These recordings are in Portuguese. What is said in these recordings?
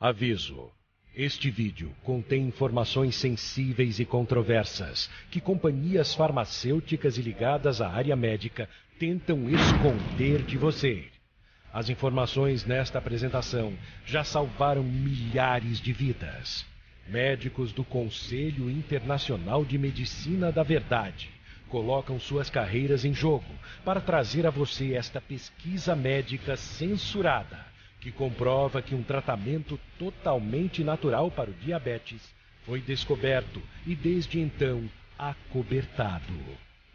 Aviso: este vídeo contém informações sensíveis e controversas que companhias farmacêuticas e ligadas à área médica tentam esconder de você. As informações nesta apresentação já salvaram milhares de vidas. Médicos do Conselho Internacional de Medicina da Verdade colocam suas carreiras em jogo para trazer a você esta pesquisa médica censurada que comprova que um tratamento totalmente natural para o diabetes foi descoberto e desde então acobertado.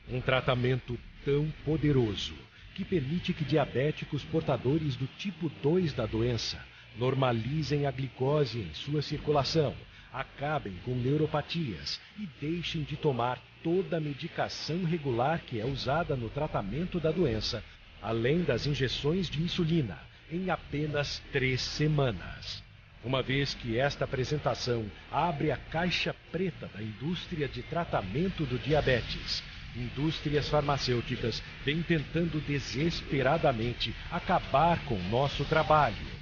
Um tratamento tão poderoso que permite que diabéticos portadores do tipo 2 da doença normalizem a glicose em sua circulação, acabem com neuropatias e deixem de tomar toda a medicação regular que é usada no tratamento da doença, além das injeções de insulina em apenas três semanas. Uma vez que esta apresentação abre a caixa preta da indústria de tratamento do diabetes, indústrias farmacêuticas vêm tentando desesperadamente acabar com nosso trabalho.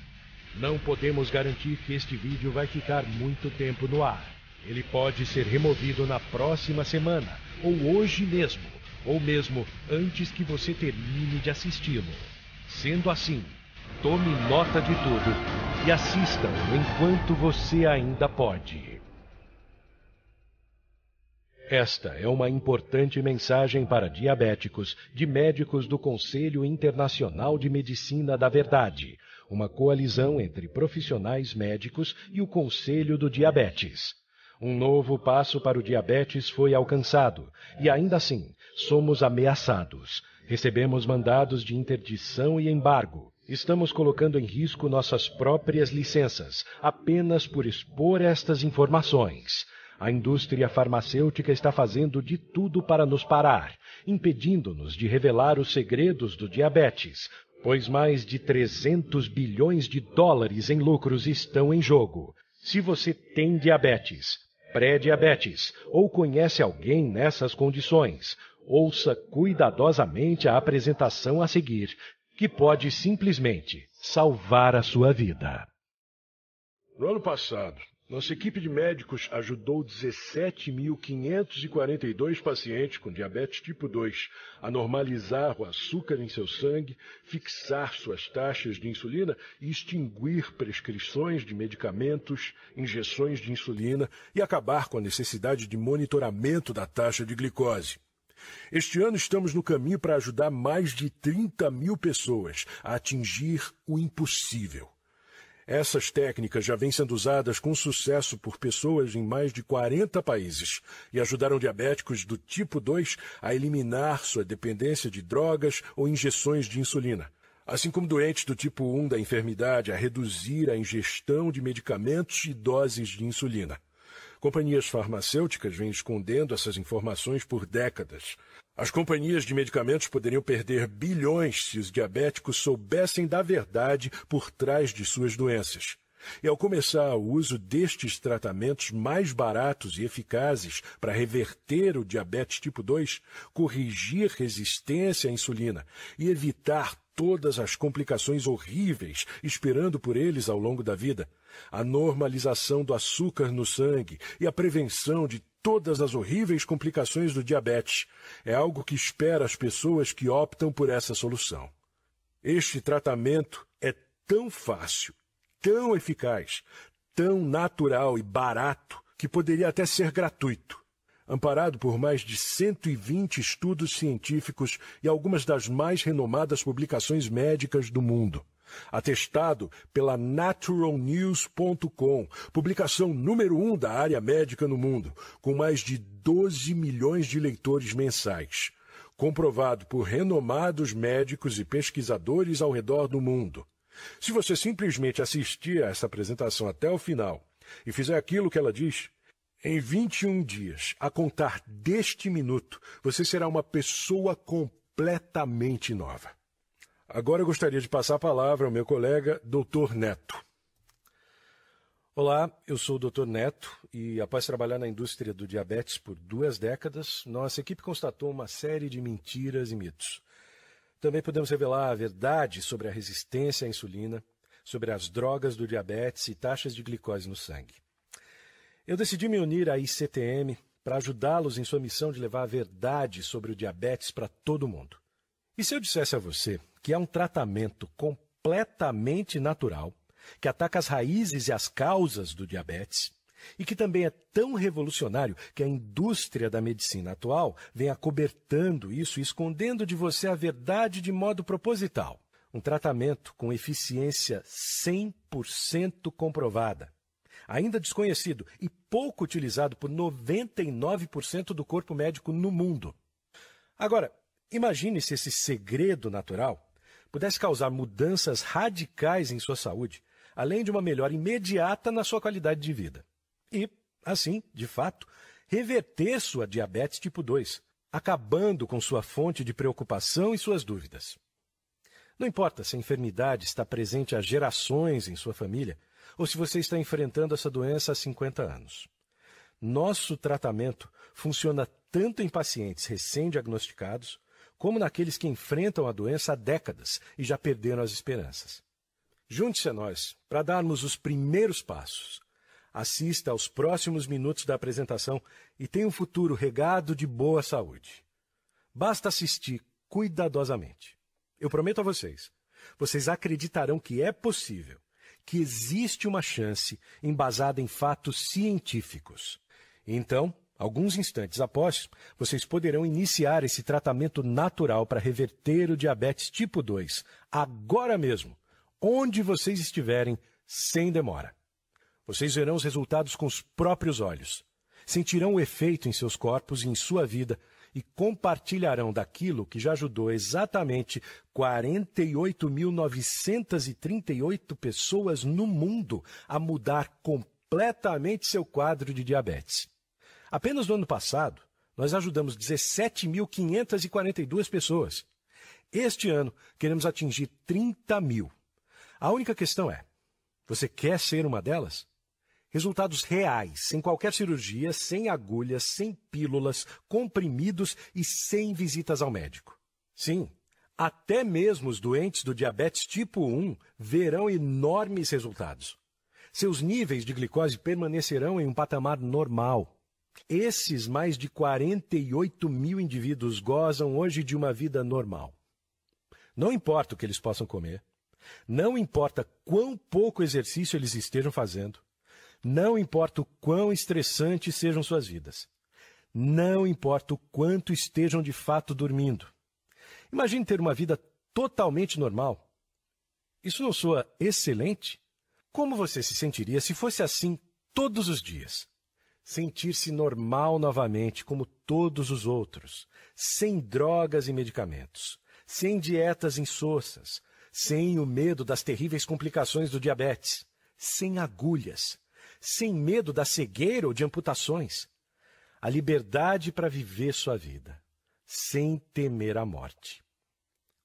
Não podemos garantir que este vídeo vai ficar muito tempo no ar. Ele pode ser removido na próxima semana, ou hoje mesmo, ou mesmo antes que você termine de assisti-lo. Sendo assim, Tome nota de tudo e assista enquanto você ainda pode. Esta é uma importante mensagem para diabéticos de médicos do Conselho Internacional de Medicina da Verdade, uma coalizão entre profissionais médicos e o Conselho do Diabetes. Um novo passo para o diabetes foi alcançado e ainda assim somos ameaçados. Recebemos mandados de interdição e embargo. Estamos colocando em risco nossas próprias licenças apenas por expor estas informações. A indústria farmacêutica está fazendo de tudo para nos parar, impedindo-nos de revelar os segredos do diabetes, pois mais de 300 bilhões de dólares em lucros estão em jogo. Se você tem diabetes, pré-diabetes ou conhece alguém nessas condições, ouça cuidadosamente a apresentação a seguir que pode simplesmente salvar a sua vida. No ano passado, nossa equipe de médicos ajudou 17.542 pacientes com diabetes tipo 2 a normalizar o açúcar em seu sangue, fixar suas taxas de insulina e extinguir prescrições de medicamentos, injeções de insulina e acabar com a necessidade de monitoramento da taxa de glicose. Este ano estamos no caminho para ajudar mais de 30 mil pessoas a atingir o impossível. Essas técnicas já vêm sendo usadas com sucesso por pessoas em mais de 40 países e ajudaram diabéticos do tipo 2 a eliminar sua dependência de drogas ou injeções de insulina, assim como doentes do tipo 1 da enfermidade a reduzir a ingestão de medicamentos e doses de insulina. Companhias farmacêuticas vêm escondendo essas informações por décadas. As companhias de medicamentos poderiam perder bilhões se os diabéticos soubessem da verdade por trás de suas doenças. E ao começar o uso destes tratamentos mais baratos e eficazes para reverter o diabetes tipo 2, corrigir resistência à insulina e evitar todas as complicações horríveis esperando por eles ao longo da vida, a normalização do açúcar no sangue e a prevenção de todas as horríveis complicações do diabetes é algo que espera as pessoas que optam por essa solução. Este tratamento é tão fácil, tão eficaz, tão natural e barato que poderia até ser gratuito. Amparado por mais de 120 estudos científicos e algumas das mais renomadas publicações médicas do mundo atestado pela naturalnews.com, publicação número um da área médica no mundo, com mais de 12 milhões de leitores mensais, comprovado por renomados médicos e pesquisadores ao redor do mundo. Se você simplesmente assistir a essa apresentação até o final e fizer aquilo que ela diz, em 21 dias, a contar deste minuto, você será uma pessoa completamente nova. Agora eu gostaria de passar a palavra ao meu colega, Dr. Neto. Olá, eu sou o Dr. Neto e, após trabalhar na indústria do diabetes por duas décadas, nossa equipe constatou uma série de mentiras e mitos. Também podemos revelar a verdade sobre a resistência à insulina, sobre as drogas do diabetes e taxas de glicose no sangue. Eu decidi me unir à ICTM para ajudá-los em sua missão de levar a verdade sobre o diabetes para todo mundo. E se eu dissesse a você que é um tratamento completamente natural, que ataca as raízes e as causas do diabetes e que também é tão revolucionário que a indústria da medicina atual vem acobertando isso e escondendo de você a verdade de modo proposital. Um tratamento com eficiência 100% comprovada, ainda desconhecido e pouco utilizado por 99% do corpo médico no mundo. Agora, imagine se esse segredo natural pudesse causar mudanças radicais em sua saúde, além de uma melhora imediata na sua qualidade de vida. E, assim, de fato, reverter sua diabetes tipo 2, acabando com sua fonte de preocupação e suas dúvidas. Não importa se a enfermidade está presente há gerações em sua família ou se você está enfrentando essa doença há 50 anos. Nosso tratamento funciona tanto em pacientes recém-diagnosticados como naqueles que enfrentam a doença há décadas e já perderam as esperanças. Junte-se a nós para darmos os primeiros passos. Assista aos próximos minutos da apresentação e tenha um futuro regado de boa saúde. Basta assistir cuidadosamente. Eu prometo a vocês, vocês acreditarão que é possível, que existe uma chance embasada em fatos científicos. Então, Alguns instantes após, vocês poderão iniciar esse tratamento natural para reverter o diabetes tipo 2, agora mesmo, onde vocês estiverem, sem demora. Vocês verão os resultados com os próprios olhos, sentirão o efeito em seus corpos e em sua vida e compartilharão daquilo que já ajudou exatamente 48.938 pessoas no mundo a mudar completamente seu quadro de diabetes. Apenas no ano passado, nós ajudamos 17.542 pessoas. Este ano, queremos atingir 30 mil. A única questão é: você quer ser uma delas? Resultados reais, sem qualquer cirurgia, sem agulhas, sem pílulas, comprimidos e sem visitas ao médico. Sim, até mesmo os doentes do diabetes tipo 1 verão enormes resultados. Seus níveis de glicose permanecerão em um patamar normal. Esses mais de 48 mil indivíduos gozam hoje de uma vida normal. Não importa o que eles possam comer, não importa quão pouco exercício eles estejam fazendo, não importa o quão estressantes sejam suas vidas, não importa o quanto estejam de fato dormindo. Imagine ter uma vida totalmente normal. Isso não soa excelente? Como você se sentiria se fosse assim todos os dias? sentir-se normal novamente, como todos os outros, sem drogas e medicamentos, sem dietas insossas, sem o medo das terríveis complicações do diabetes, sem agulhas, sem medo da cegueira ou de amputações. A liberdade para viver sua vida, sem temer a morte.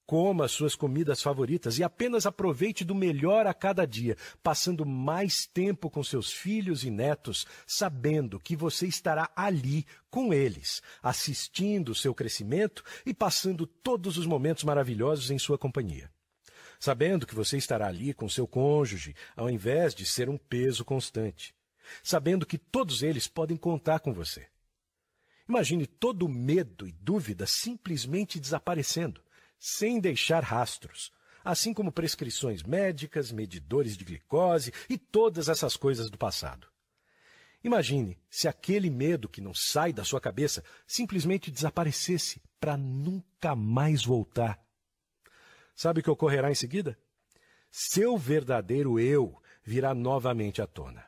Coma suas comidas favoritas e apenas aproveite do melhor a cada dia, passando mais tempo com seus filhos e netos, sabendo que você estará ali com eles, assistindo o seu crescimento e passando todos os momentos maravilhosos em sua companhia. Sabendo que você estará ali com seu cônjuge, ao invés de ser um peso constante. Sabendo que todos eles podem contar com você. Imagine todo o medo e dúvida simplesmente desaparecendo sem deixar rastros, assim como prescrições médicas, medidores de glicose e todas essas coisas do passado. Imagine se aquele medo que não sai da sua cabeça simplesmente desaparecesse para nunca mais voltar. Sabe o que ocorrerá em seguida? Seu verdadeiro eu virá novamente à tona.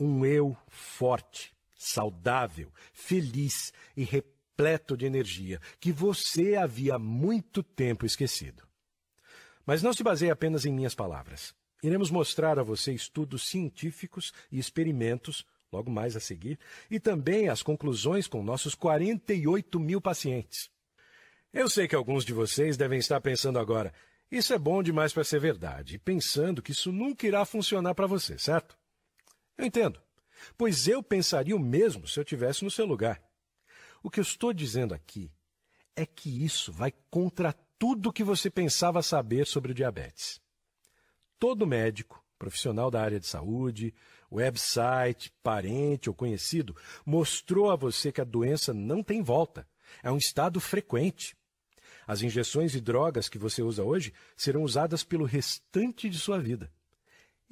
Um eu forte, saudável, feliz e repleto de energia que você havia muito tempo esquecido. Mas não se baseie apenas em minhas palavras. Iremos mostrar a você estudos científicos e experimentos, logo mais a seguir, e também as conclusões com nossos 48 mil pacientes. Eu sei que alguns de vocês devem estar pensando agora, isso é bom demais para ser verdade, pensando que isso nunca irá funcionar para você, certo? Eu entendo, pois eu pensaria o mesmo se eu tivesse no seu lugar. O que eu estou dizendo aqui é que isso vai contra tudo que você pensava saber sobre o diabetes. Todo médico, profissional da área de saúde, website, parente ou conhecido, mostrou a você que a doença não tem volta. É um estado frequente. As injeções e drogas que você usa hoje serão usadas pelo restante de sua vida.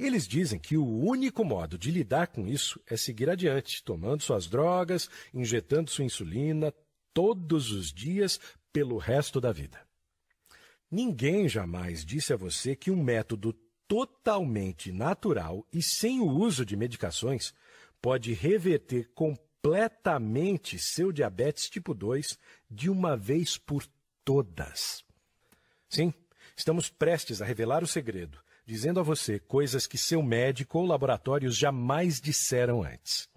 Eles dizem que o único modo de lidar com isso é seguir adiante, tomando suas drogas, injetando sua insulina todos os dias pelo resto da vida. Ninguém jamais disse a você que um método totalmente natural e sem o uso de medicações pode reverter completamente seu diabetes tipo 2 de uma vez por todas. Sim, estamos prestes a revelar o segredo dizendo a você coisas que seu médico ou laboratórios jamais disseram antes.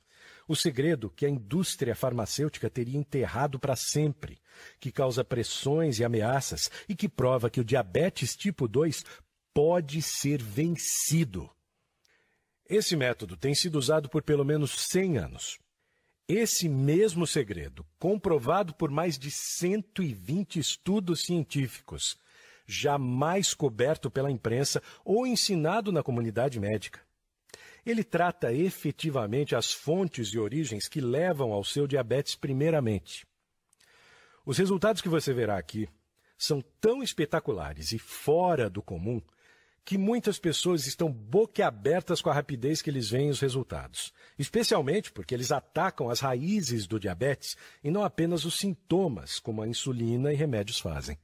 O segredo que a indústria farmacêutica teria enterrado para sempre, que causa pressões e ameaças e que prova que o diabetes tipo 2 pode ser vencido. Esse método tem sido usado por pelo menos 100 anos. Esse mesmo segredo, comprovado por mais de 120 estudos científicos, jamais coberto pela imprensa ou ensinado na comunidade médica. Ele trata efetivamente as fontes e origens que levam ao seu diabetes primeiramente. Os resultados que você verá aqui são tão espetaculares e fora do comum que muitas pessoas estão boquiabertas com a rapidez que eles veem os resultados, especialmente porque eles atacam as raízes do diabetes e não apenas os sintomas, como a insulina e remédios fazem.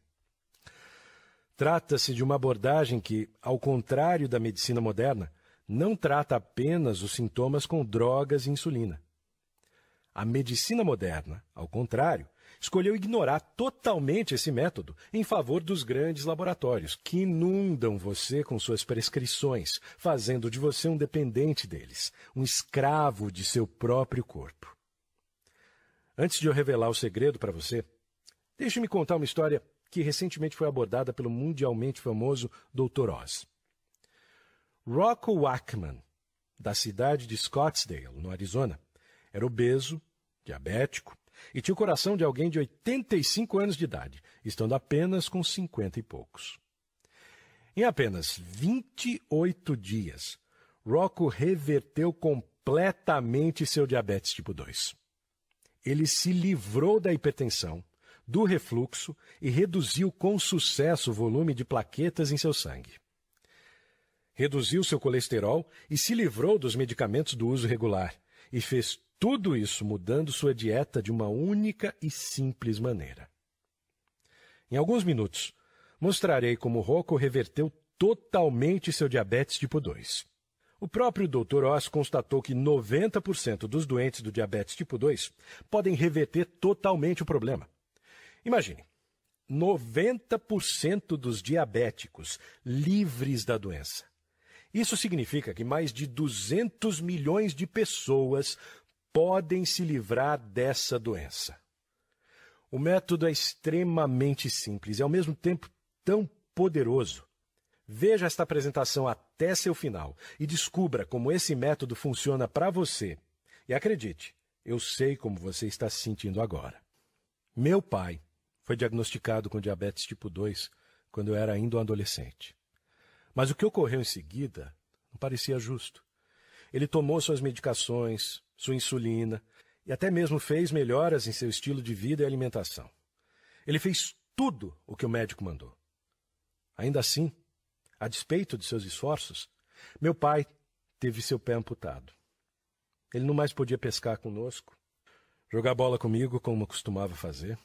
Trata-se de uma abordagem que, ao contrário da medicina moderna, não trata apenas os sintomas com drogas e insulina. A medicina moderna, ao contrário, escolheu ignorar totalmente esse método em favor dos grandes laboratórios, que inundam você com suas prescrições, fazendo de você um dependente deles, um escravo de seu próprio corpo. Antes de eu revelar o segredo para você, deixe-me contar uma história que recentemente foi abordada pelo mundialmente famoso Dr. Oz. Rocco Wackman, da cidade de Scottsdale, no Arizona, era obeso, diabético e tinha o coração de alguém de 85 anos de idade, estando apenas com 50 e poucos. Em apenas 28 dias, Rocco reverteu completamente seu diabetes tipo 2. Ele se livrou da hipertensão, do refluxo e reduziu com sucesso o volume de plaquetas em seu sangue. Reduziu seu colesterol e se livrou dos medicamentos do uso regular, e fez tudo isso mudando sua dieta de uma única e simples maneira. Em alguns minutos, mostrarei como Rocco reverteu totalmente seu diabetes tipo 2. O próprio Dr. Oz constatou que 90% dos doentes do diabetes tipo 2 podem reverter totalmente o problema. Imagine, 90% dos diabéticos livres da doença. Isso significa que mais de 200 milhões de pessoas podem se livrar dessa doença. O método é extremamente simples e, ao mesmo tempo, tão poderoso. Veja esta apresentação até seu final e descubra como esse método funciona para você. E acredite, eu sei como você está se sentindo agora. Meu pai foi diagnosticado com diabetes tipo 2 quando eu era ainda um adolescente. Mas o que ocorreu em seguida não parecia justo. Ele tomou suas medicações, sua insulina e até mesmo fez melhoras em seu estilo de vida e alimentação. Ele fez tudo o que o médico mandou. Ainda assim, a despeito de seus esforços, meu pai teve seu pé amputado. Ele não mais podia pescar conosco, jogar bola comigo como costumava fazer.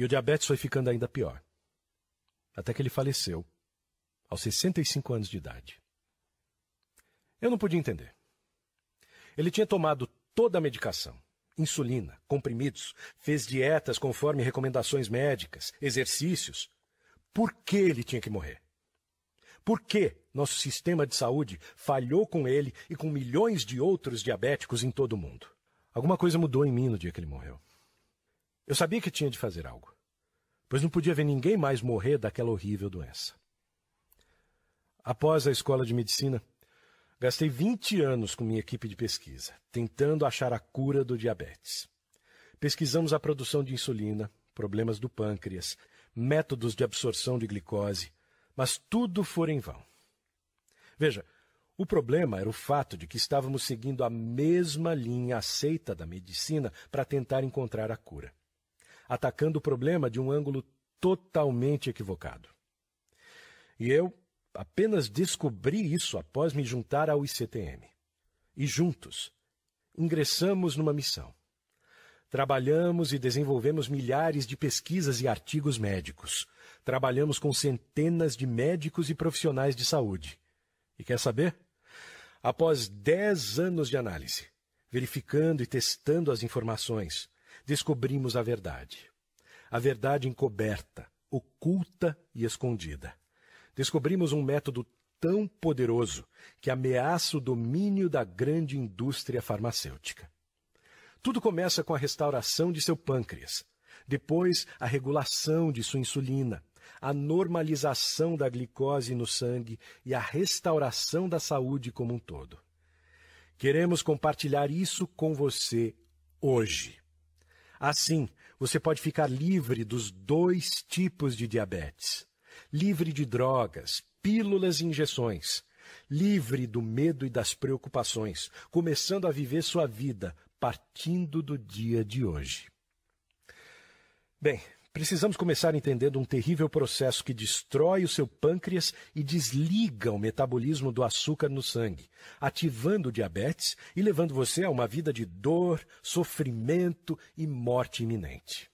E o diabetes foi ficando ainda pior. Até que ele faleceu, aos 65 anos de idade. Eu não podia entender. Ele tinha tomado toda a medicação, insulina, comprimidos, fez dietas conforme recomendações médicas, exercícios. Por que ele tinha que morrer? Por que nosso sistema de saúde falhou com ele e com milhões de outros diabéticos em todo o mundo? Alguma coisa mudou em mim no dia que ele morreu. Eu sabia que tinha de fazer algo, pois não podia ver ninguém mais morrer daquela horrível doença. Após a escola de medicina, gastei 20 anos com minha equipe de pesquisa, tentando achar a cura do diabetes. Pesquisamos a produção de insulina, problemas do pâncreas, métodos de absorção de glicose, mas tudo fora em vão. Veja, o problema era o fato de que estávamos seguindo a mesma linha aceita da medicina para tentar encontrar a cura atacando o problema de um ângulo totalmente equivocado. E eu apenas descobri isso após me juntar ao ICTM. E juntos, ingressamos numa missão. Trabalhamos e desenvolvemos milhares de pesquisas e artigos médicos. Trabalhamos com centenas de médicos e profissionais de saúde. E quer saber? Após dez anos de análise, verificando e testando as informações, descobrimos a verdade. A verdade encoberta, oculta e escondida. Descobrimos um método tão poderoso que ameaça o domínio da grande indústria farmacêutica. Tudo começa com a restauração de seu pâncreas, depois a regulação de sua insulina, a normalização da glicose no sangue e a restauração da saúde como um todo. Queremos compartilhar isso com você hoje. Assim, você pode ficar livre dos dois tipos de diabetes, livre de drogas, pílulas e injeções, livre do medo e das preocupações, começando a viver sua vida partindo do dia de hoje. Bem, Precisamos começar entendendo um terrível processo que destrói o seu pâncreas e desliga o metabolismo do açúcar no sangue, ativando o diabetes e levando você a uma vida de dor, sofrimento e morte iminente.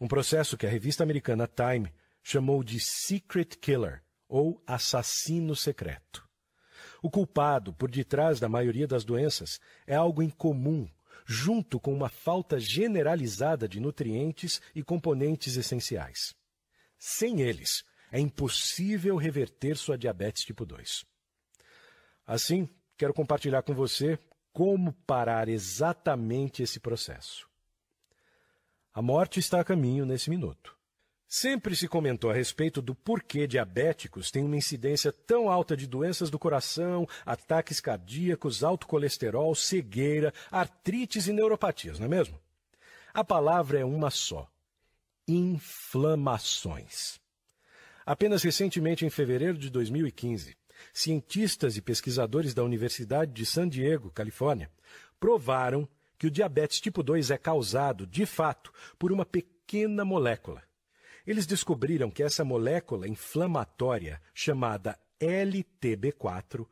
Um processo que a revista americana Time chamou de Secret Killer, ou assassino secreto. O culpado por detrás da maioria das doenças é algo incomum junto com uma falta generalizada de nutrientes e componentes essenciais. Sem eles, é impossível reverter sua diabetes tipo 2. Assim, quero compartilhar com você como parar exatamente esse processo. A morte está a caminho nesse minuto. Sempre se comentou a respeito do porquê diabéticos têm uma incidência tão alta de doenças do coração, ataques cardíacos, alto colesterol, cegueira, artrites e neuropatias, não é mesmo? A palavra é uma só: inflamações. Apenas recentemente, em fevereiro de 2015, cientistas e pesquisadores da Universidade de San Diego, Califórnia, provaram que o diabetes tipo 2 é causado, de fato, por uma pequena molécula eles descobriram que essa molécula inflamatória, chamada LTB4,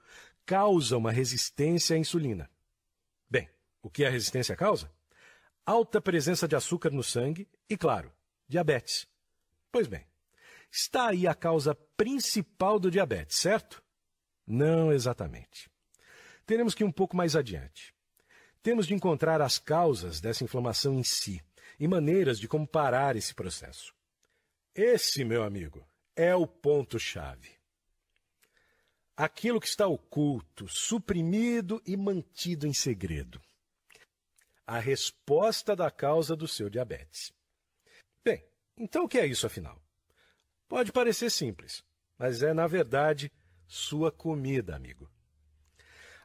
causa uma resistência à insulina. Bem, o que a resistência causa? Alta presença de açúcar no sangue e, claro, diabetes. Pois bem, está aí a causa principal do diabetes, certo? Não exatamente. Teremos que ir um pouco mais adiante. Temos de encontrar as causas dessa inflamação em si e maneiras de como parar esse processo. Esse, meu amigo, é o ponto-chave. Aquilo que está oculto, suprimido e mantido em segredo. A resposta da causa do seu diabetes. Bem, então o que é isso afinal? Pode parecer simples, mas é, na verdade, sua comida, amigo.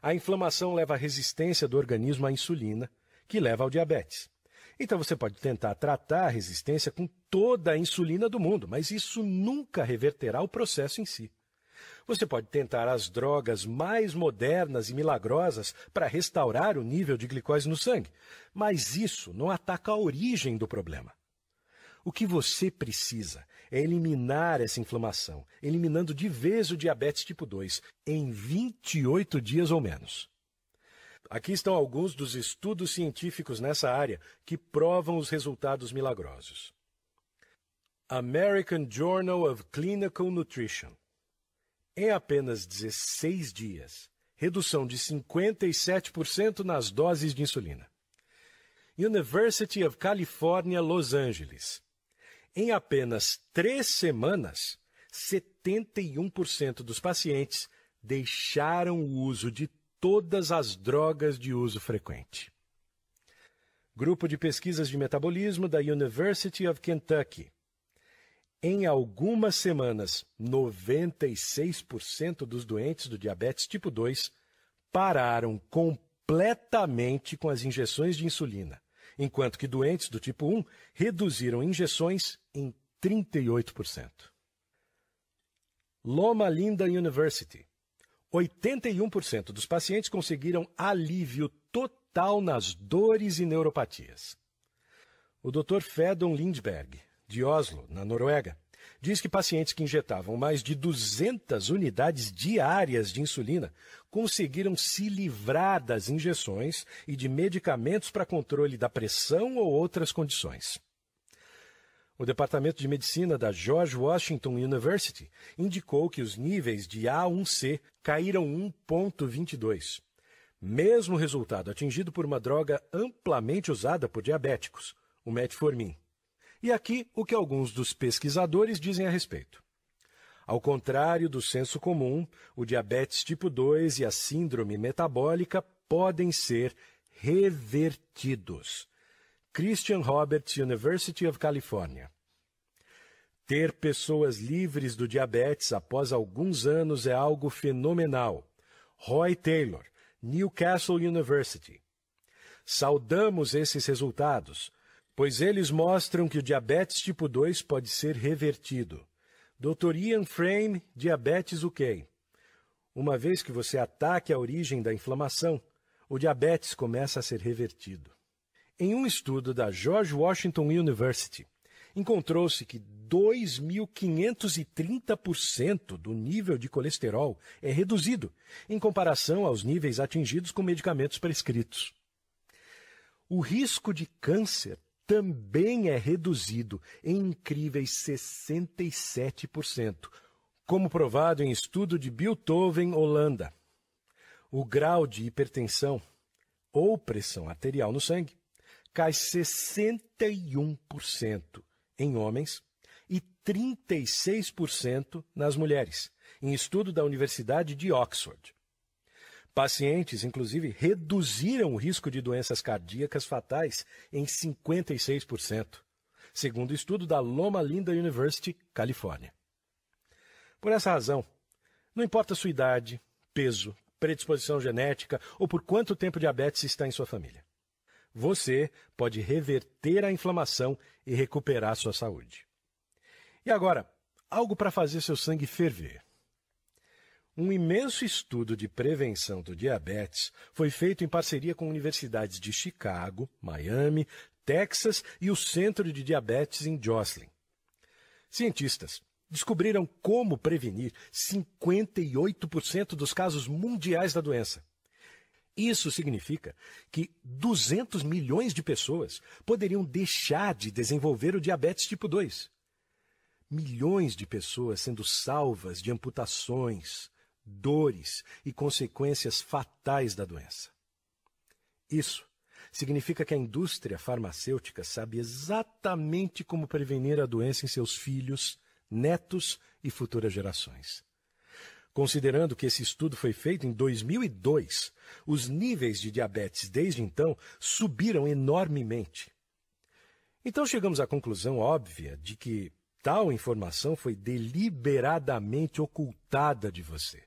A inflamação leva à resistência do organismo à insulina, que leva ao diabetes. Então você pode tentar tratar a resistência com toda a insulina do mundo, mas isso nunca reverterá o processo em si. Você pode tentar as drogas mais modernas e milagrosas para restaurar o nível de glicose no sangue, mas isso não ataca a origem do problema. O que você precisa é eliminar essa inflamação, eliminando de vez o diabetes tipo 2 em 28 dias ou menos. Aqui estão alguns dos estudos científicos nessa área que provam os resultados milagrosos. American Journal of Clinical Nutrition. Em apenas 16 dias, redução de 57% nas doses de insulina. University of California, Los Angeles. Em apenas três semanas, 71% dos pacientes deixaram o uso de todas as drogas de uso frequente. Grupo de Pesquisas de Metabolismo da University of Kentucky. Em algumas semanas, 96% dos doentes do diabetes tipo 2 pararam completamente com as injeções de insulina, enquanto que doentes do tipo 1 reduziram injeções em 38%. Loma Linda University. 81% dos pacientes conseguiram alívio total nas dores e neuropatias. O Dr. Fedon Lindberg, de Oslo, na Noruega, diz que pacientes que injetavam mais de 200 unidades diárias de insulina conseguiram se livrar das injeções e de medicamentos para controle da pressão ou outras condições. O Departamento de Medicina da George Washington University indicou que os níveis de A1C caíram 1,22. Mesmo resultado atingido por uma droga amplamente usada por diabéticos, o metformin. E aqui o que alguns dos pesquisadores dizem a respeito. Ao contrário do senso comum, o diabetes tipo 2 e a síndrome metabólica podem ser revertidos. Christian Roberts University of California. Ter pessoas livres do diabetes após alguns anos é algo fenomenal. Roy Taylor, Newcastle University. Saudamos esses resultados, pois eles mostram que o diabetes tipo 2 pode ser revertido. Dr. Ian Frame, Diabetes UK. Uma vez que você ataque a origem da inflamação, o diabetes começa a ser revertido. Em um estudo da George Washington University, encontrou-se que 2.530% do nível de colesterol é reduzido em comparação aos níveis atingidos com medicamentos prescritos. O risco de câncer também é reduzido em incríveis 67%, como provado em estudo de Bilthoven, Holanda. O grau de hipertensão ou pressão arterial no sangue cai 61% em homens e 36% nas mulheres, em estudo da Universidade de Oxford. Pacientes, inclusive, reduziram o risco de doenças cardíacas fatais em 56%, segundo estudo da Loma Linda University, Califórnia. Por essa razão, não importa sua idade, peso, predisposição genética ou por quanto tempo diabetes está em sua família você pode reverter a inflamação e recuperar sua saúde. E agora, algo para fazer seu sangue ferver. Um imenso estudo de prevenção do diabetes foi feito em parceria com universidades de Chicago, Miami, Texas e o Centro de Diabetes em Jocelyn. Cientistas descobriram como prevenir 58% dos casos mundiais da doença. Isso significa que 200 milhões de pessoas poderiam deixar de desenvolver o diabetes tipo 2. Milhões de pessoas sendo salvas de amputações, dores e consequências fatais da doença. Isso significa que a indústria farmacêutica sabe exatamente como prevenir a doença em seus filhos, netos e futuras gerações. Considerando que esse estudo foi feito em 2002, os níveis de diabetes desde então subiram enormemente. Então chegamos à conclusão óbvia de que tal informação foi deliberadamente ocultada de você.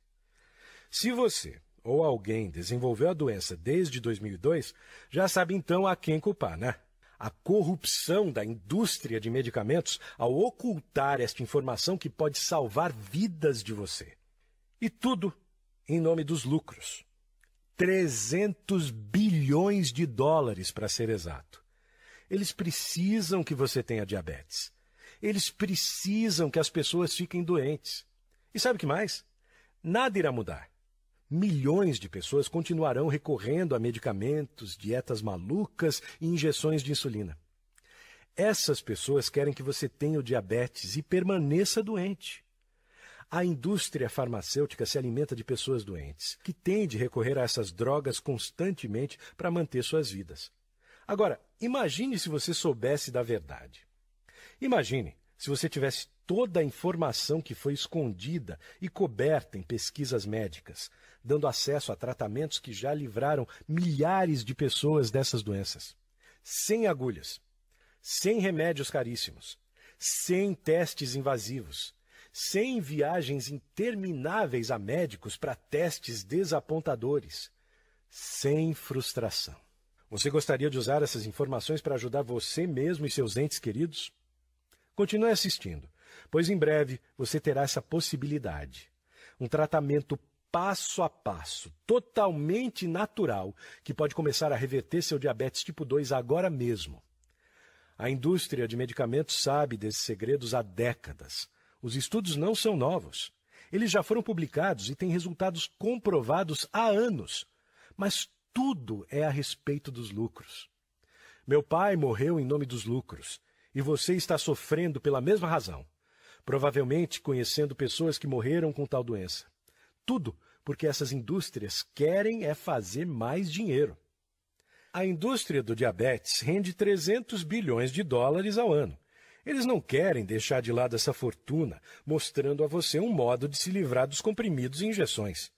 Se você ou alguém desenvolveu a doença desde 2002, já sabe então a quem culpar, né? A corrupção da indústria de medicamentos ao ocultar esta informação que pode salvar vidas de você. E tudo em nome dos lucros. 300 bilhões de dólares, para ser exato. Eles precisam que você tenha diabetes. Eles precisam que as pessoas fiquem doentes. E sabe o que mais? Nada irá mudar. Milhões de pessoas continuarão recorrendo a medicamentos, dietas malucas e injeções de insulina. Essas pessoas querem que você tenha o diabetes e permaneça doente. A indústria farmacêutica se alimenta de pessoas doentes, que tende a recorrer a essas drogas constantemente para manter suas vidas. Agora, imagine se você soubesse da verdade. Imagine se você tivesse toda a informação que foi escondida e coberta em pesquisas médicas, dando acesso a tratamentos que já livraram milhares de pessoas dessas doenças. Sem agulhas, sem remédios caríssimos, sem testes invasivos, 100 viagens intermináveis a médicos para testes desapontadores. Sem frustração. Você gostaria de usar essas informações para ajudar você mesmo e seus entes queridos? Continue assistindo, pois em breve você terá essa possibilidade. Um tratamento passo a passo, totalmente natural, que pode começar a reverter seu diabetes tipo 2 agora mesmo. A indústria de medicamentos sabe desses segredos há décadas. Os estudos não são novos. Eles já foram publicados e têm resultados comprovados há anos. Mas tudo é a respeito dos lucros. Meu pai morreu em nome dos lucros e você está sofrendo pela mesma razão. Provavelmente conhecendo pessoas que morreram com tal doença. Tudo porque essas indústrias querem é fazer mais dinheiro. A indústria do diabetes rende 300 bilhões de dólares ao ano. Eles não querem deixar de lado essa fortuna, mostrando a você um modo de se livrar dos comprimidos e injeções.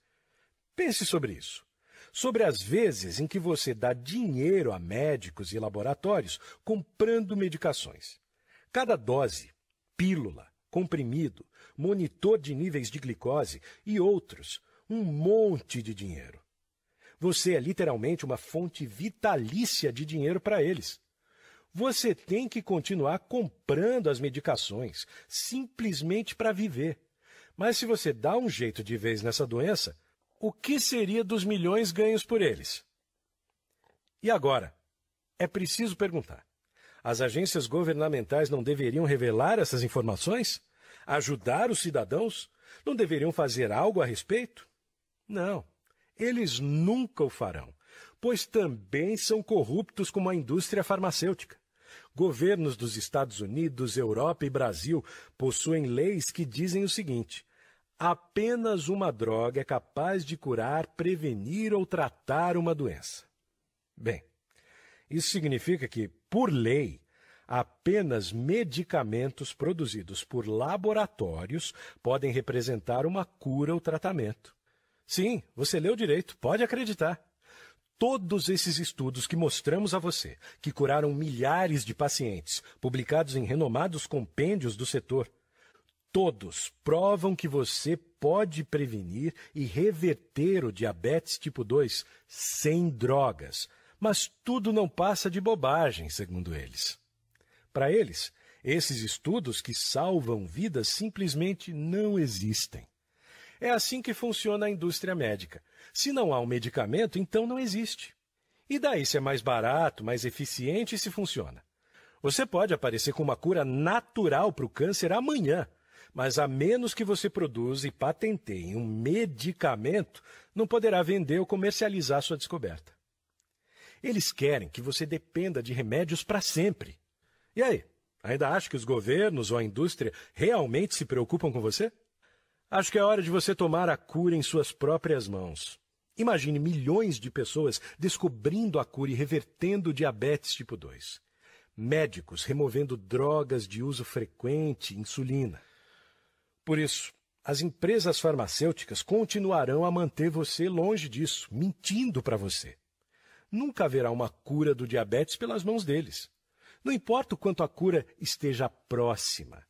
Pense sobre isso. Sobre as vezes em que você dá dinheiro a médicos e laboratórios comprando medicações. Cada dose, pílula, comprimido, monitor de níveis de glicose e outros, um monte de dinheiro. Você é literalmente uma fonte vitalícia de dinheiro para eles. Você tem que continuar comprando as medicações simplesmente para viver. Mas se você dá um jeito de vez nessa doença, o que seria dos milhões ganhos por eles? E agora? É preciso perguntar. As agências governamentais não deveriam revelar essas informações? Ajudar os cidadãos? Não deveriam fazer algo a respeito? Não, eles nunca o farão, pois também são corruptos como a indústria farmacêutica. Governos dos Estados Unidos, Europa e Brasil possuem leis que dizem o seguinte: apenas uma droga é capaz de curar, prevenir ou tratar uma doença. Bem, isso significa que, por lei, apenas medicamentos produzidos por laboratórios podem representar uma cura ou tratamento. Sim, você leu direito, pode acreditar. Todos esses estudos que mostramos a você, que curaram milhares de pacientes, publicados em renomados compêndios do setor, todos provam que você pode prevenir e reverter o diabetes tipo 2 sem drogas. Mas tudo não passa de bobagem, segundo eles. Para eles, esses estudos que salvam vidas simplesmente não existem. É assim que funciona a indústria médica. Se não há um medicamento, então não existe. E daí se é mais barato, mais eficiente e se funciona. Você pode aparecer com uma cura natural para o câncer amanhã, mas a menos que você produza e patenteie um medicamento, não poderá vender ou comercializar sua descoberta. Eles querem que você dependa de remédios para sempre. E aí? Ainda acha que os governos ou a indústria realmente se preocupam com você? Acho que é hora de você tomar a cura em suas próprias mãos. Imagine milhões de pessoas descobrindo a cura e revertendo o diabetes tipo 2. Médicos removendo drogas de uso frequente, insulina. Por isso, as empresas farmacêuticas continuarão a manter você longe disso, mentindo para você. Nunca haverá uma cura do diabetes pelas mãos deles. Não importa o quanto a cura esteja próxima,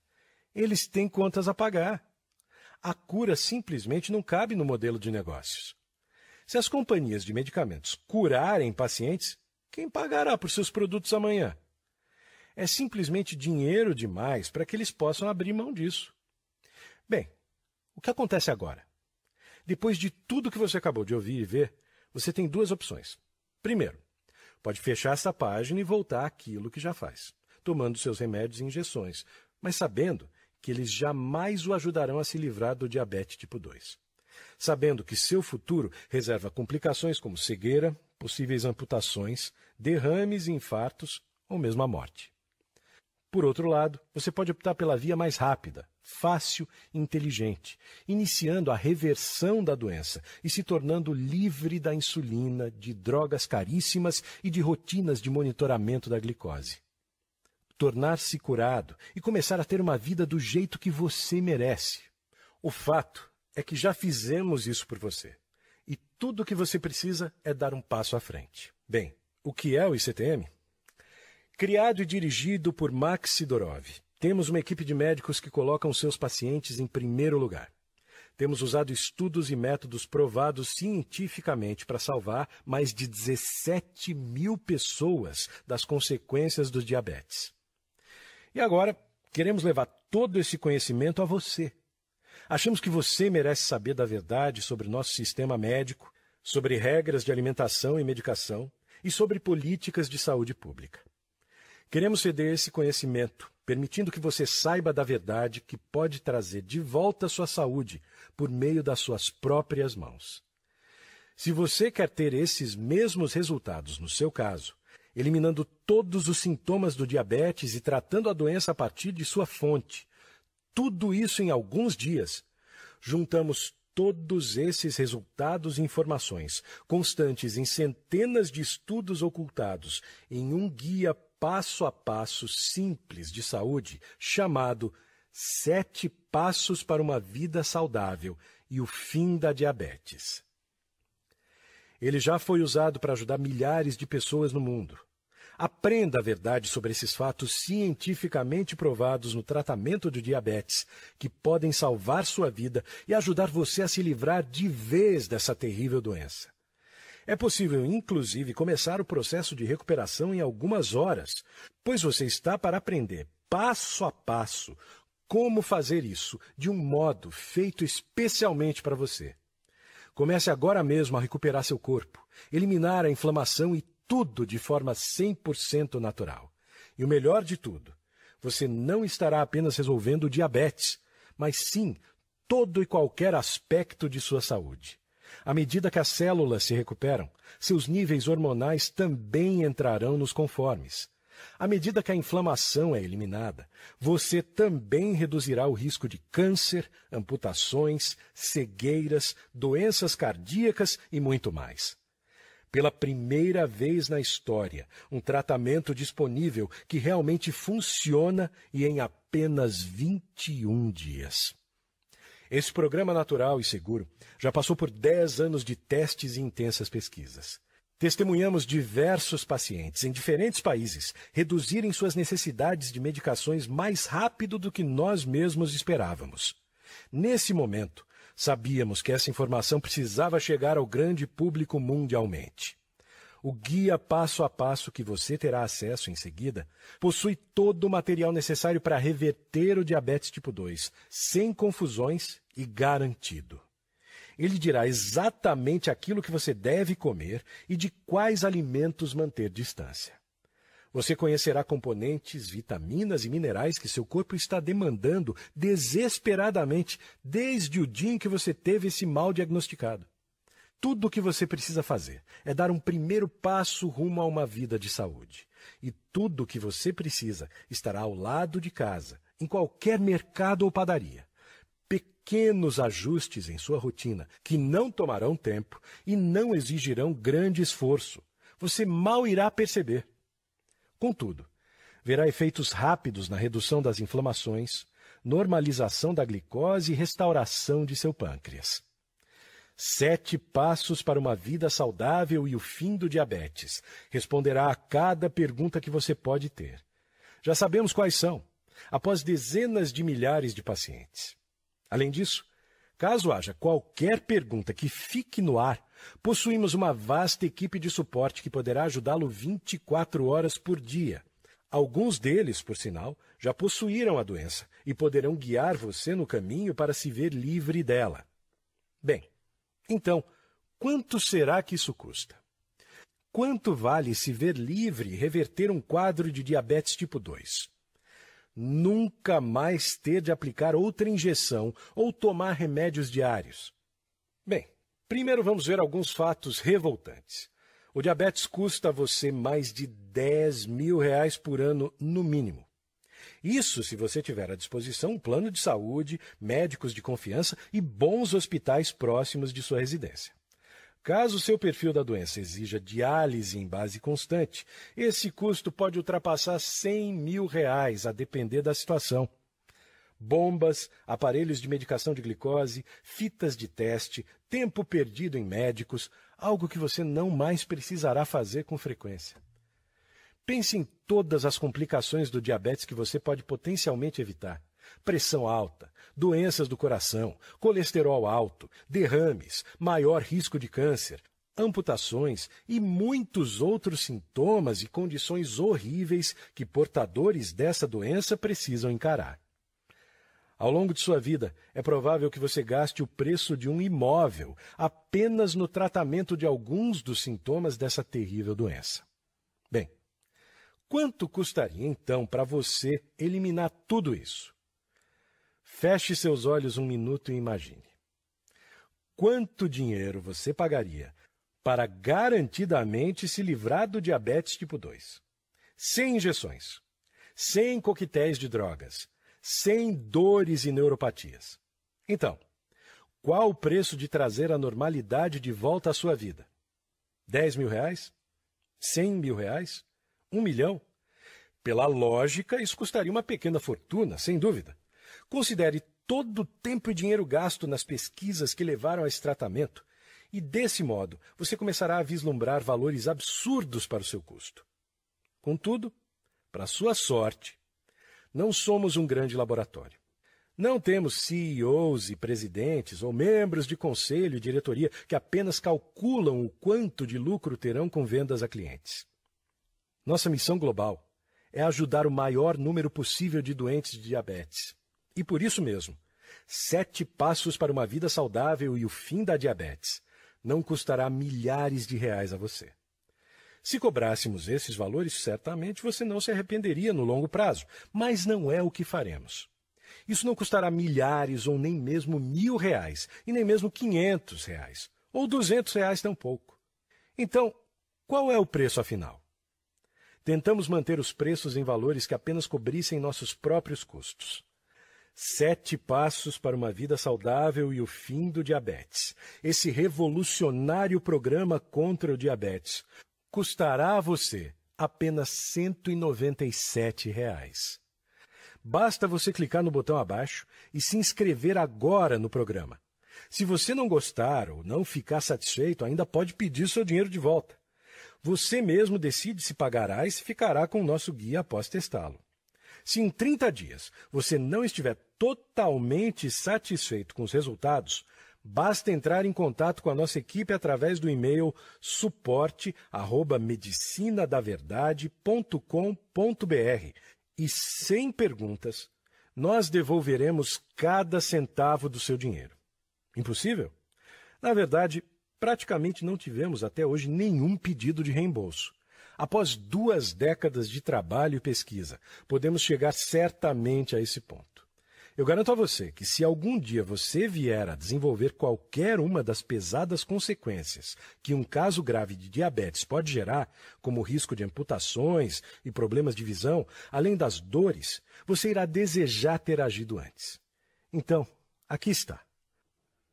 eles têm contas a pagar a cura simplesmente não cabe no modelo de negócios. Se as companhias de medicamentos curarem pacientes, quem pagará por seus produtos amanhã? É simplesmente dinheiro demais para que eles possam abrir mão disso. Bem, o que acontece agora? Depois de tudo que você acabou de ouvir e ver, você tem duas opções. Primeiro, pode fechar essa página e voltar àquilo que já faz, tomando seus remédios e injeções, mas sabendo que eles jamais o ajudarão a se livrar do diabetes tipo 2. Sabendo que seu futuro reserva complicações como cegueira, possíveis amputações, derrames e infartos, ou mesmo a morte. Por outro lado, você pode optar pela via mais rápida, fácil e inteligente, iniciando a reversão da doença e se tornando livre da insulina, de drogas caríssimas e de rotinas de monitoramento da glicose tornar-se curado e começar a ter uma vida do jeito que você merece. O fato é que já fizemos isso por você. E tudo o que você precisa é dar um passo à frente. Bem, o que é o ICTM? Criado e dirigido por Max Sidorov, temos uma equipe de médicos que colocam seus pacientes em primeiro lugar. Temos usado estudos e métodos provados cientificamente para salvar mais de 17 mil pessoas das consequências do diabetes. E agora, queremos levar todo esse conhecimento a você. Achamos que você merece saber da verdade sobre nosso sistema médico, sobre regras de alimentação e medicação e sobre políticas de saúde pública. Queremos ceder esse conhecimento, permitindo que você saiba da verdade que pode trazer de volta a sua saúde por meio das suas próprias mãos. Se você quer ter esses mesmos resultados no seu caso, eliminando todos os sintomas do diabetes e tratando a doença a partir de sua fonte. Tudo isso em alguns dias. Juntamos todos esses resultados e informações, constantes em centenas de estudos ocultados, em um guia passo a passo simples de saúde, chamado Sete Passos para uma Vida Saudável e o Fim da Diabetes. Ele já foi usado para ajudar milhares de pessoas no mundo. Aprenda a verdade sobre esses fatos cientificamente provados no tratamento de diabetes, que podem salvar sua vida e ajudar você a se livrar de vez dessa terrível doença. É possível, inclusive, começar o processo de recuperação em algumas horas, pois você está para aprender, passo a passo, como fazer isso de um modo feito especialmente para você. Comece agora mesmo a recuperar seu corpo, eliminar a inflamação e tudo de forma 100% natural. E o melhor de tudo, você não estará apenas resolvendo o diabetes, mas sim todo e qualquer aspecto de sua saúde. À medida que as células se recuperam, seus níveis hormonais também entrarão nos conformes. À medida que a inflamação é eliminada, você também reduzirá o risco de câncer, amputações, cegueiras, doenças cardíacas e muito mais. Pela primeira vez na história, um tratamento disponível que realmente funciona e em apenas 21 dias. Esse programa natural e seguro já passou por 10 anos de testes e intensas pesquisas. Testemunhamos diversos pacientes em diferentes países reduzirem suas necessidades de medicações mais rápido do que nós mesmos esperávamos. Nesse momento, sabíamos que essa informação precisava chegar ao grande público mundialmente. O guia passo a passo que você terá acesso em seguida possui todo o material necessário para reverter o diabetes tipo 2, sem confusões e garantido. Ele dirá exatamente aquilo que você deve comer e de quais alimentos manter distância. Você conhecerá componentes, vitaminas e minerais que seu corpo está demandando desesperadamente desde o dia em que você teve esse mal diagnosticado. Tudo o que você precisa fazer é dar um primeiro passo rumo a uma vida de saúde. E tudo o que você precisa estará ao lado de casa, em qualquer mercado ou padaria pequenos ajustes em sua rotina que não tomarão tempo e não exigirão grande esforço. Você mal irá perceber. Contudo, verá efeitos rápidos na redução das inflamações, normalização da glicose e restauração de seu pâncreas. Sete passos para uma vida saudável e o fim do diabetes. Responderá a cada pergunta que você pode ter. Já sabemos quais são, após dezenas de milhares de pacientes. Além disso, caso haja qualquer pergunta que fique no ar, possuímos uma vasta equipe de suporte que poderá ajudá-lo 24 horas por dia. Alguns deles, por sinal, já possuíram a doença e poderão guiar você no caminho para se ver livre dela. Bem, então, quanto será que isso custa? Quanto vale se ver livre e reverter um quadro de diabetes tipo 2? nunca mais ter de aplicar outra injeção ou tomar remédios diários? Bem, primeiro vamos ver alguns fatos revoltantes. O diabetes custa a você mais de 10 mil reais por ano, no mínimo. Isso se você tiver à disposição um plano de saúde, médicos de confiança e bons hospitais próximos de sua residência. Caso seu perfil da doença exija diálise em base constante, esse custo pode ultrapassar 100 mil reais, a depender da situação. Bombas, aparelhos de medicação de glicose, fitas de teste, tempo perdido em médicos, algo que você não mais precisará fazer com frequência. Pense em todas as complicações do diabetes que você pode potencialmente evitar pressão alta, doenças do coração, colesterol alto, derrames, maior risco de câncer, amputações e muitos outros sintomas e condições horríveis que portadores dessa doença precisam encarar. Ao longo de sua vida, é provável que você gaste o preço de um imóvel apenas no tratamento de alguns dos sintomas dessa terrível doença. Bem, quanto custaria então para você eliminar tudo isso? Feche seus olhos um minuto e imagine. Quanto dinheiro você pagaria para garantidamente se livrar do diabetes tipo 2? Sem injeções, sem coquetéis de drogas, sem dores e neuropatias. Então, qual o preço de trazer a normalidade de volta à sua vida? 10 mil reais? 100 mil reais? Um milhão? Pela lógica, isso custaria uma pequena fortuna, sem dúvida. Considere todo o tempo e dinheiro gasto nas pesquisas que levaram a esse tratamento. E desse modo, você começará a vislumbrar valores absurdos para o seu custo. Contudo, para sua sorte, não somos um grande laboratório. Não temos CEOs e presidentes ou membros de conselho e diretoria que apenas calculam o quanto de lucro terão com vendas a clientes. Nossa missão global é ajudar o maior número possível de doentes de diabetes. E por isso mesmo, sete passos para uma vida saudável e o fim da diabetes não custará milhares de reais a você. Se cobrássemos esses valores, certamente você não se arrependeria no longo prazo, mas não é o que faremos. Isso não custará milhares ou nem mesmo mil reais, e nem mesmo quinhentos reais, ou duzentos reais tampouco. Então, qual é o preço afinal? Tentamos manter os preços em valores que apenas cobrissem nossos próprios custos. Sete Passos para uma Vida Saudável e o Fim do Diabetes. Esse revolucionário programa contra o diabetes custará a você apenas R$ 197. Reais. Basta você clicar no botão abaixo e se inscrever agora no programa. Se você não gostar ou não ficar satisfeito, ainda pode pedir seu dinheiro de volta. Você mesmo decide se pagará e se ficará com o nosso guia após testá-lo. Se em 30 dias você não estiver totalmente satisfeito com os resultados, basta entrar em contato com a nossa equipe através do e-mail suporte@medicinadaverdade.com.br e sem perguntas, nós devolveremos cada centavo do seu dinheiro. Impossível? Na verdade, praticamente não tivemos até hoje nenhum pedido de reembolso. Após duas décadas de trabalho e pesquisa, podemos chegar certamente a esse ponto. Eu garanto a você que, se algum dia você vier a desenvolver qualquer uma das pesadas consequências que um caso grave de diabetes pode gerar, como risco de amputações e problemas de visão, além das dores, você irá desejar ter agido antes. Então, aqui está.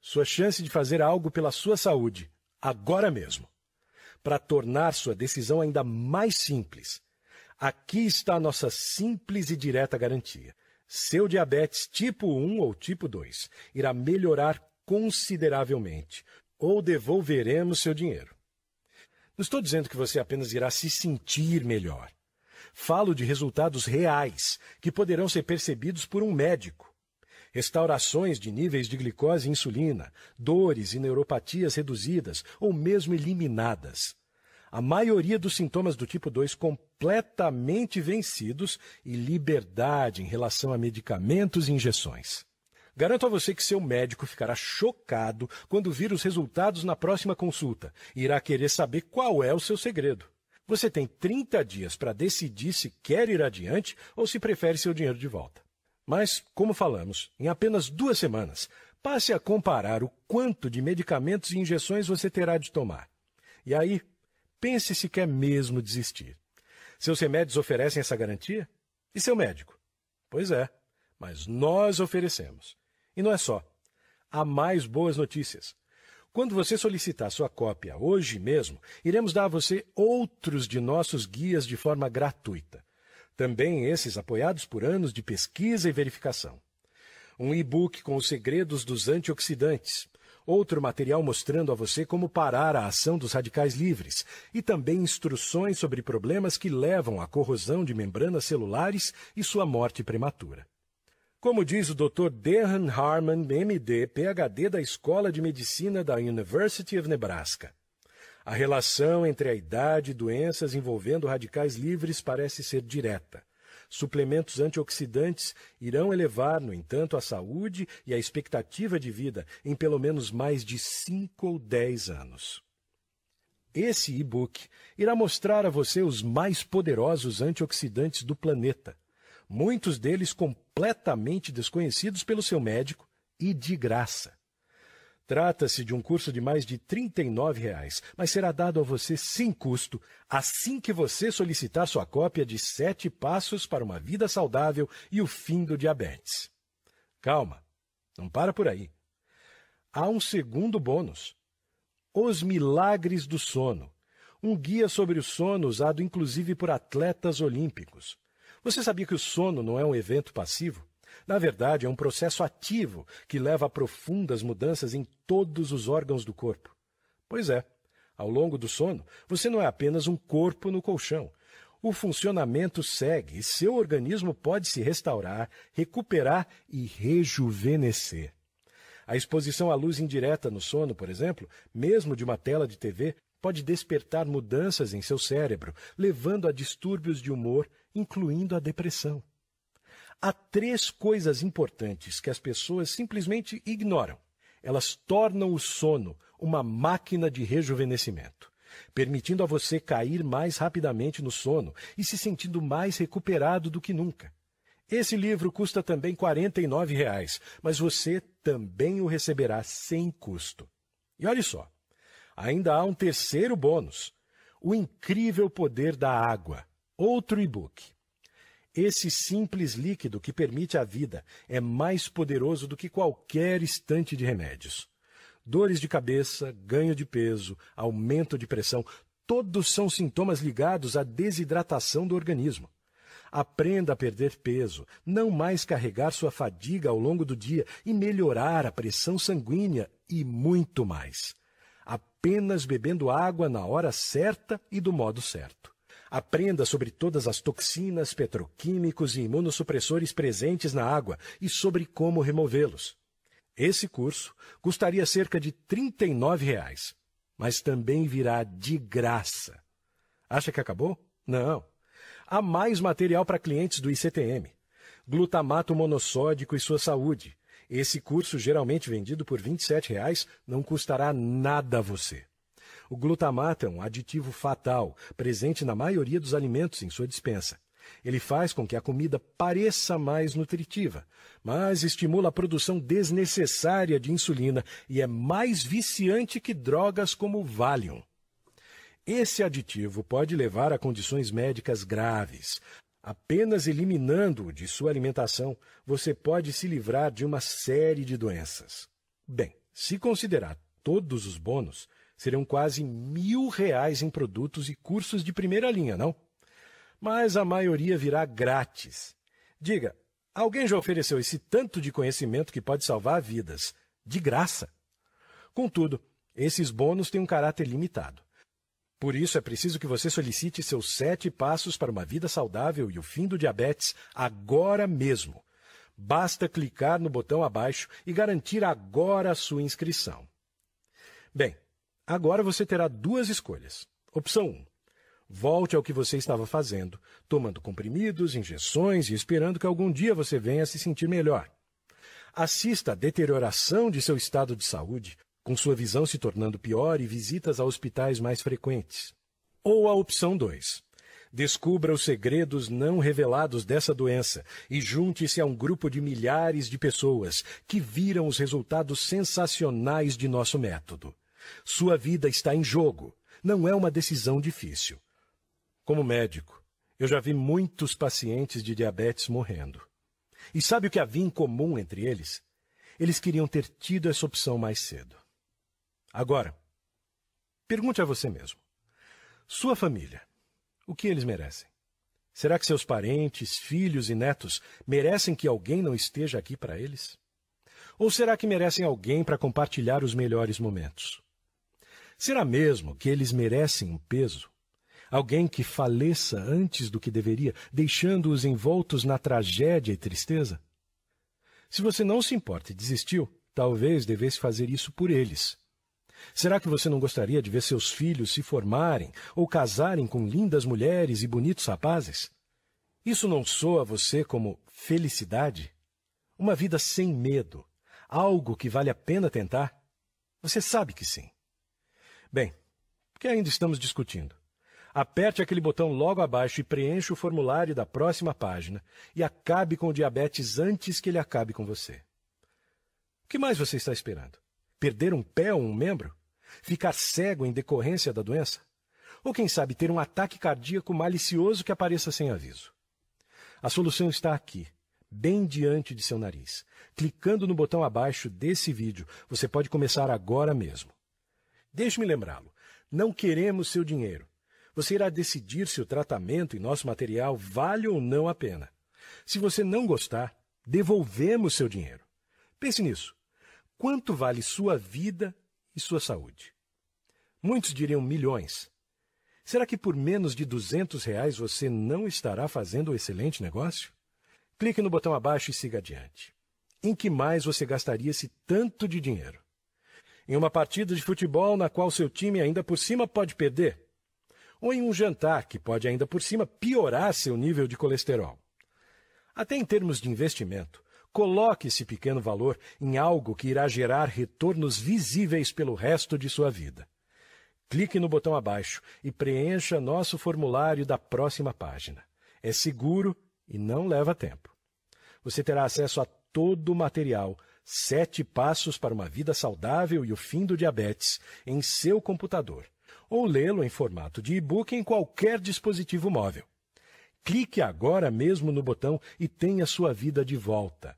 Sua chance de fazer algo pela sua saúde, agora mesmo para tornar sua decisão ainda mais simples. Aqui está a nossa simples e direta garantia. Seu diabetes tipo 1 ou tipo 2 irá melhorar consideravelmente ou devolveremos seu dinheiro. Não estou dizendo que você apenas irá se sentir melhor. Falo de resultados reais que poderão ser percebidos por um médico restaurações de níveis de glicose e insulina, dores e neuropatias reduzidas ou mesmo eliminadas. A maioria dos sintomas do tipo 2 completamente vencidos e liberdade em relação a medicamentos e injeções. Garanto a você que seu médico ficará chocado quando vir os resultados na próxima consulta e irá querer saber qual é o seu segredo. Você tem 30 dias para decidir se quer ir adiante ou se prefere seu dinheiro de volta. Mas, como falamos, em apenas duas semanas, passe a comparar o quanto de medicamentos e injeções você terá de tomar. E aí, pense se quer mesmo desistir. Seus remédios oferecem essa garantia? E seu médico? Pois é, mas nós oferecemos. E não é só. Há mais boas notícias. Quando você solicitar sua cópia hoje mesmo, iremos dar a você outros de nossos guias de forma gratuita. Também esses apoiados por anos de pesquisa e verificação. Um e-book com os segredos dos antioxidantes. Outro material mostrando a você como parar a ação dos radicais livres. E também instruções sobre problemas que levam à corrosão de membranas celulares e sua morte prematura. Como diz o Dr. Dehan Harman, MD, PhD da Escola de Medicina da University of Nebraska, a relação entre a idade e doenças envolvendo radicais livres parece ser direta. Suplementos antioxidantes irão elevar, no entanto, a saúde e a expectativa de vida em pelo menos mais de 5 ou 10 anos. Esse e-book irá mostrar a você os mais poderosos antioxidantes do planeta, muitos deles completamente desconhecidos pelo seu médico e de graça. Trata-se de um curso de mais de R$ 39, reais, mas será dado a você sem custo assim que você solicitar sua cópia de Sete Passos para uma Vida Saudável e o Fim do Diabetes. Calma, não para por aí. Há um segundo bônus: Os Milagres do Sono um guia sobre o sono usado inclusive por atletas olímpicos. Você sabia que o sono não é um evento passivo? Na verdade, é um processo ativo que leva a profundas mudanças em todos os órgãos do corpo. Pois é, ao longo do sono, você não é apenas um corpo no colchão. O funcionamento segue e seu organismo pode se restaurar, recuperar e rejuvenescer. A exposição à luz indireta no sono, por exemplo, mesmo de uma tela de TV, pode despertar mudanças em seu cérebro, levando a distúrbios de humor, incluindo a depressão. Há três coisas importantes que as pessoas simplesmente ignoram. Elas tornam o sono uma máquina de rejuvenescimento, permitindo a você cair mais rapidamente no sono e se sentindo mais recuperado do que nunca. Esse livro custa também R$ reais, mas você também o receberá sem custo. E olhe só, ainda há um terceiro bônus: O Incrível Poder da Água, outro e-book. Esse simples líquido que permite a vida é mais poderoso do que qualquer estante de remédios. Dores de cabeça, ganho de peso, aumento de pressão, todos são sintomas ligados à desidratação do organismo. Aprenda a perder peso, não mais carregar sua fadiga ao longo do dia e melhorar a pressão sanguínea e muito mais. Apenas bebendo água na hora certa e do modo certo. Aprenda sobre todas as toxinas, petroquímicos e imunossupressores presentes na água e sobre como removê-los. Esse curso custaria cerca de R$ 39, reais, mas também virá de graça. Acha que acabou? Não. Há mais material para clientes do ICTM. Glutamato monossódico e sua saúde. Esse curso, geralmente vendido por R$ 27, reais, não custará nada a você. O glutamato é um aditivo fatal, presente na maioria dos alimentos em sua dispensa. Ele faz com que a comida pareça mais nutritiva, mas estimula a produção desnecessária de insulina e é mais viciante que drogas como o Valium. Esse aditivo pode levar a condições médicas graves. Apenas eliminando-o de sua alimentação, você pode se livrar de uma série de doenças. Bem, se considerar todos os bônus, Seriam quase mil reais em produtos e cursos de primeira linha, não? Mas a maioria virá grátis. Diga, alguém já ofereceu esse tanto de conhecimento que pode salvar vidas? De graça. Contudo, esses bônus têm um caráter limitado. Por isso, é preciso que você solicite seus sete passos para uma vida saudável e o fim do diabetes agora mesmo. Basta clicar no botão abaixo e garantir agora a sua inscrição. Bem, Agora você terá duas escolhas. Opção 1. Volte ao que você estava fazendo, tomando comprimidos, injeções e esperando que algum dia você venha se sentir melhor. Assista à deterioração de seu estado de saúde, com sua visão se tornando pior e visitas a hospitais mais frequentes. Ou a opção 2. Descubra os segredos não revelados dessa doença e junte-se a um grupo de milhares de pessoas que viram os resultados sensacionais de nosso método. Sua vida está em jogo. Não é uma decisão difícil. Como médico, eu já vi muitos pacientes de diabetes morrendo. E sabe o que havia em comum entre eles? Eles queriam ter tido essa opção mais cedo. Agora, pergunte a você mesmo: sua família, o que eles merecem? Será que seus parentes, filhos e netos merecem que alguém não esteja aqui para eles? Ou será que merecem alguém para compartilhar os melhores momentos? Será mesmo que eles merecem um peso? Alguém que faleça antes do que deveria, deixando-os envoltos na tragédia e tristeza? Se você não se importa e desistiu, talvez devesse fazer isso por eles. Será que você não gostaria de ver seus filhos se formarem ou casarem com lindas mulheres e bonitos rapazes? Isso não soa a você como felicidade? Uma vida sem medo, algo que vale a pena tentar? Você sabe que sim. Bem, o que ainda estamos discutindo? Aperte aquele botão logo abaixo e preencha o formulário da próxima página e acabe com o diabetes antes que ele acabe com você. O que mais você está esperando? Perder um pé ou um membro? Ficar cego em decorrência da doença? Ou quem sabe ter um ataque cardíaco malicioso que apareça sem aviso? A solução está aqui, bem diante de seu nariz. Clicando no botão abaixo desse vídeo, você pode começar agora mesmo. Deixe-me lembrá-lo. Não queremos seu dinheiro. Você irá decidir se o tratamento em nosso material vale ou não a pena. Se você não gostar, devolvemos seu dinheiro. Pense nisso. Quanto vale sua vida e sua saúde? Muitos diriam milhões. Será que por menos de 200 reais você não estará fazendo um excelente negócio? Clique no botão abaixo e siga adiante. Em que mais você gastaria esse tanto de dinheiro? em uma partida de futebol na qual seu time ainda por cima pode perder, ou em um jantar que pode ainda por cima piorar seu nível de colesterol. Até em termos de investimento, coloque esse pequeno valor em algo que irá gerar retornos visíveis pelo resto de sua vida. Clique no botão abaixo e preencha nosso formulário da próxima página. É seguro e não leva tempo. Você terá acesso a todo o material Sete Passos para uma Vida Saudável e o Fim do Diabetes, em seu computador, ou lê-lo em formato de e-book em qualquer dispositivo móvel. Clique agora mesmo no botão e tenha sua vida de volta.